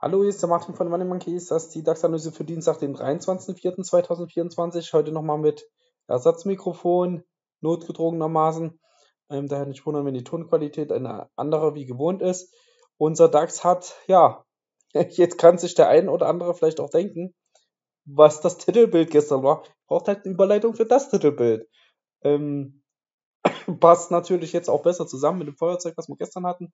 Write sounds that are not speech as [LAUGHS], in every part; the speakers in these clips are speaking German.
Hallo, hier ist der Martin von Money Monkeys. Das ist die DAX-Analyse für Dienstag, den 23.04.2024. Heute nochmal mit Ersatzmikrofon, notgedrungenermaßen. Ähm, daher nicht wundern, wenn die Tonqualität eine andere wie gewohnt ist. Unser DAX hat, ja, [LAUGHS] jetzt kann sich der ein oder andere vielleicht auch denken, was das Titelbild gestern war. Braucht halt eine Überleitung für das Titelbild. Ähm, [LAUGHS] passt natürlich jetzt auch besser zusammen mit dem Feuerzeug, was wir gestern hatten.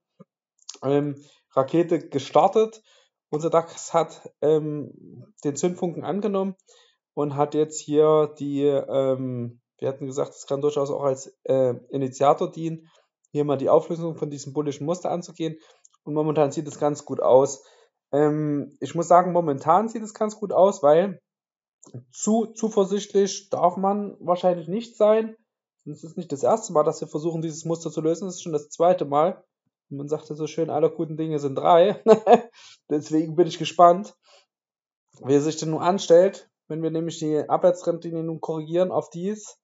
Ähm, Rakete gestartet. Unser DAX hat ähm, den Zündfunken angenommen und hat jetzt hier die, ähm, wir hatten gesagt, es kann durchaus auch als äh, Initiator dienen, hier mal die Auflösung von diesem bullischen Muster anzugehen. Und momentan sieht es ganz gut aus. Ähm, ich muss sagen, momentan sieht es ganz gut aus, weil zu zuversichtlich darf man wahrscheinlich nicht sein. Und es ist nicht das erste Mal, dass wir versuchen, dieses Muster zu lösen, es ist schon das zweite Mal. Und man sagt ja so schön, alle guten Dinge sind drei. [LAUGHS] Deswegen bin ich gespannt, wie er sich denn nun anstellt, wenn wir nämlich die Abwärtstrendlinie nun korrigieren auf dies.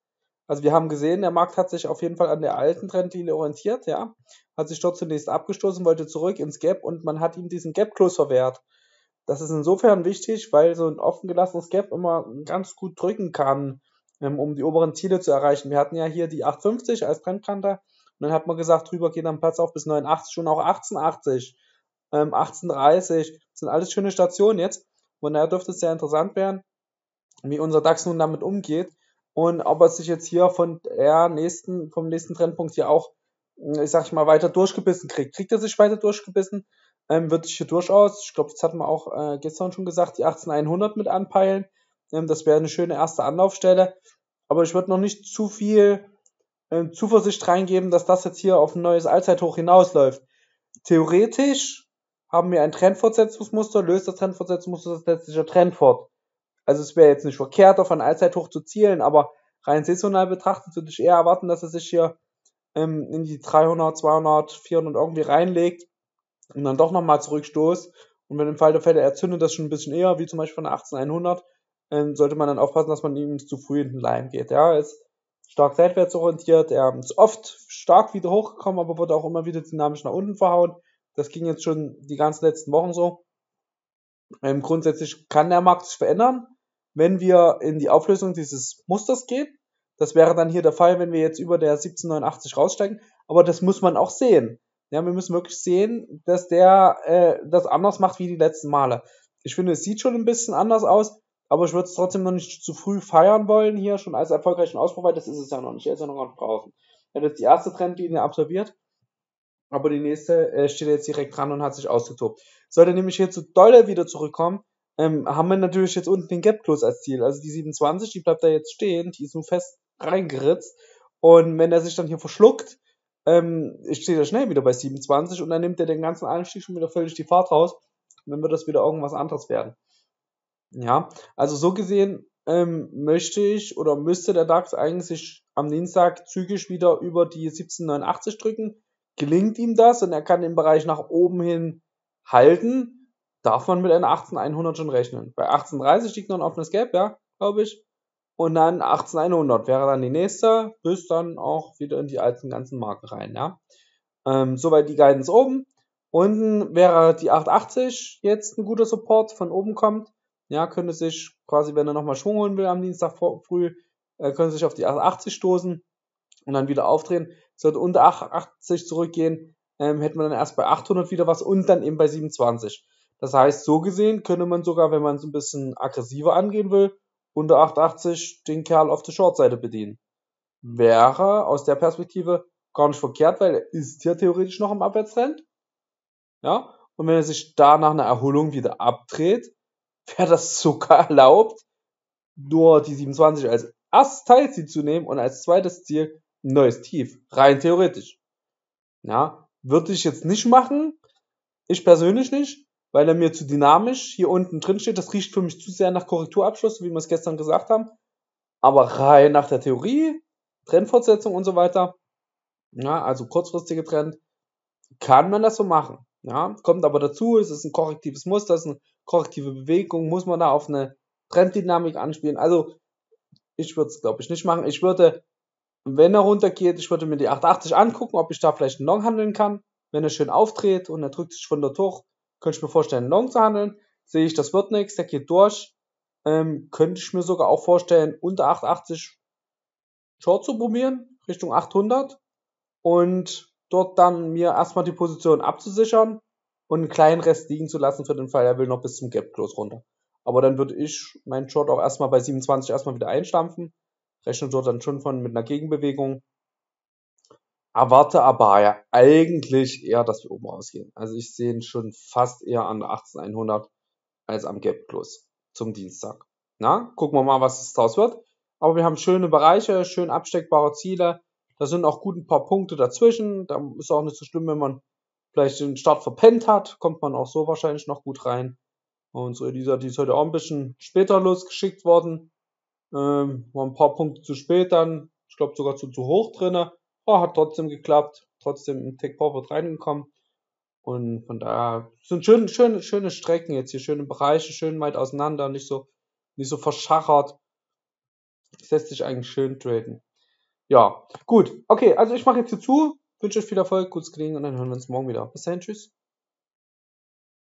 Also wir haben gesehen, der Markt hat sich auf jeden Fall an der alten Trendlinie orientiert, ja. Hat sich dort zunächst abgestoßen, wollte zurück ins Gap und man hat ihm diesen Gap-Close verwehrt. Das ist insofern wichtig, weil so ein offen gelassenes Gap immer ganz gut drücken kann. Ähm, um die oberen Ziele zu erreichen. Wir hatten ja hier die 850 als Brennkante und dann hat man gesagt, drüber geht dann Platz auf bis 89 und auch 1880, ähm, 1830. sind alles schöne Stationen jetzt. Von daher dürfte es sehr interessant werden, wie unser DAX nun damit umgeht und ob er sich jetzt hier von der nächsten, vom nächsten Trendpunkt hier auch, äh, ich sag mal, weiter durchgebissen kriegt. Kriegt er sich weiter durchgebissen? Ähm, wird sich hier durchaus, ich glaube, das hatten wir auch äh, gestern schon gesagt, die 18100 mit anpeilen. Ähm, das wäre eine schöne erste Anlaufstelle. Aber ich würde noch nicht zu viel äh, Zuversicht reingeben, dass das jetzt hier auf ein neues Allzeithoch hinausläuft. Theoretisch haben wir ein Trendfortsetzungsmuster, löst das Trendfortsetzungsmuster das letztliche Trend fort. Also es wäre jetzt nicht verkehrt, auf ein Allzeithoch zu zielen, aber rein saisonal betrachtet würde ich eher erwarten, dass es sich hier ähm, in die 300, 200, 400 irgendwie reinlegt und dann doch nochmal zurückstoßt. Und wenn im Fall der Fälle erzündet das schon ein bisschen eher, wie zum Beispiel von der 18100, ähm, sollte man dann aufpassen, dass man ihm zu früh in den Leim geht. Ja, er ist stark seitwärts orientiert, er ist oft stark wieder hochgekommen, aber wurde auch immer wieder dynamisch nach unten verhauen. Das ging jetzt schon die ganzen letzten Wochen so. Ähm, grundsätzlich kann der Markt sich verändern, wenn wir in die Auflösung dieses Musters gehen. Das wäre dann hier der Fall, wenn wir jetzt über der 1789 raussteigen. Aber das muss man auch sehen. Ja, wir müssen wirklich sehen, dass der äh, das anders macht wie die letzten Male. Ich finde, es sieht schon ein bisschen anders aus, aber ich würde es trotzdem noch nicht zu früh feiern wollen hier, schon als erfolgreichen Ausbruch, weil das ist es ja noch nicht, er ist ja noch nicht draußen. Er hat jetzt die erste Trendlinie absolviert, aber die nächste äh, steht jetzt direkt dran und hat sich ausgetobt. Sollte nämlich hier zu Dollar wieder zurückkommen, ähm, haben wir natürlich jetzt unten den Gap Close als Ziel. Also die 27, die bleibt da jetzt stehen, die ist nun fest reingeritzt. Und wenn er sich dann hier verschluckt, ähm, steht er schnell wieder bei 27 und dann nimmt er den ganzen Anstieg schon wieder völlig die Fahrt raus. Und dann wird das wieder irgendwas anderes werden. Ja, also so gesehen ähm, möchte ich oder müsste der DAX eigentlich am Dienstag zügig wieder über die 1789 drücken. Gelingt ihm das und er kann den Bereich nach oben hin halten, darf man mit einer 18100 schon rechnen. Bei 1830 liegt noch ein offenes Gap, ja, glaube ich. Und dann 18100 wäre dann die nächste, bis dann auch wieder in die alten ganzen Marken rein, ja. Ähm, soweit die Guidance oben. Unten wäre die 880 jetzt ein guter Support, von oben kommt ja, könnte sich quasi, wenn er nochmal Schwung holen will am Dienstag früh, äh, könnte sich auf die 80 stoßen und dann wieder aufdrehen. Sollte unter 80 zurückgehen, ähm, hätte man dann erst bei 800 wieder was und dann eben bei 27. Das heißt, so gesehen könnte man sogar, wenn man es ein bisschen aggressiver angehen will, unter 880 den Kerl auf der Shortseite bedienen. Wäre aus der Perspektive gar nicht verkehrt, weil er ist ja theoretisch noch im Abwärtstrend. Ja, und wenn er sich da nach einer Erholung wieder abdreht, wäre das sogar [LAUGHS] erlaubt, nur die 27 als erstes Teilziel zu nehmen und als zweites Ziel ein neues Tief. Rein theoretisch. Ja, würde ich jetzt nicht machen. Ich persönlich nicht, weil er mir zu dynamisch hier unten drin steht. Das riecht für mich zu sehr nach Korrekturabschluss, wie wir es gestern gesagt haben. Aber rein nach der Theorie, Trendfortsetzung und so weiter, ja, also kurzfristige Trend, kann man das so machen. Ja, kommt aber dazu, es ist ein korrektives Muster, es ist ein korrektive Bewegung, muss man da auf eine Trenddynamik anspielen. Also ich würde es, glaube ich, nicht machen. Ich würde, wenn er runtergeht, ich würde mir die 880 angucken, ob ich da vielleicht einen Long handeln kann. Wenn er schön auftritt und er drückt sich von der Tuch, könnte ich mir vorstellen, einen Long zu handeln. Sehe ich, das wird nichts, der geht durch. Ähm, könnte ich mir sogar auch vorstellen, unter 880 Short zu probieren, Richtung 800. Und dort dann mir erstmal die Position abzusichern und einen kleinen Rest liegen zu lassen für den Fall, er will noch bis zum Gap Close runter. Aber dann würde ich meinen Short auch erstmal bei 27 erstmal wieder einstampfen, rechne dort dann schon von mit einer Gegenbewegung. Erwarte aber ja eigentlich eher, dass wir oben rausgehen. Also ich sehe ihn schon fast eher an 18100 als am Gap Close zum Dienstag. Na, gucken wir mal, was es draus wird. Aber wir haben schöne Bereiche, schön absteckbare Ziele. Da sind auch gut ein paar Punkte dazwischen. Da ist auch nicht so schlimm, wenn man vielleicht den Start verpennt hat, kommt man auch so wahrscheinlich noch gut rein. Und so Elisa, die ist heute auch ein bisschen später losgeschickt worden. Ähm, war ein paar Punkte zu spät dann. Ich glaube sogar zu, zu hoch drinne. Aber hat trotzdem geklappt. Trotzdem im Tech Forward reingekommen. Und von daher sind schön, schön, schöne Strecken jetzt hier, schöne Bereiche, schön weit auseinander, nicht so, nicht so verschachert. Das lässt sich eigentlich schön traden. Ja, gut. Okay, also ich mache jetzt hier zu wünsche euch viel Erfolg, gutes Gelingen und dann hören wir uns morgen wieder. Bis dahin, tschüss.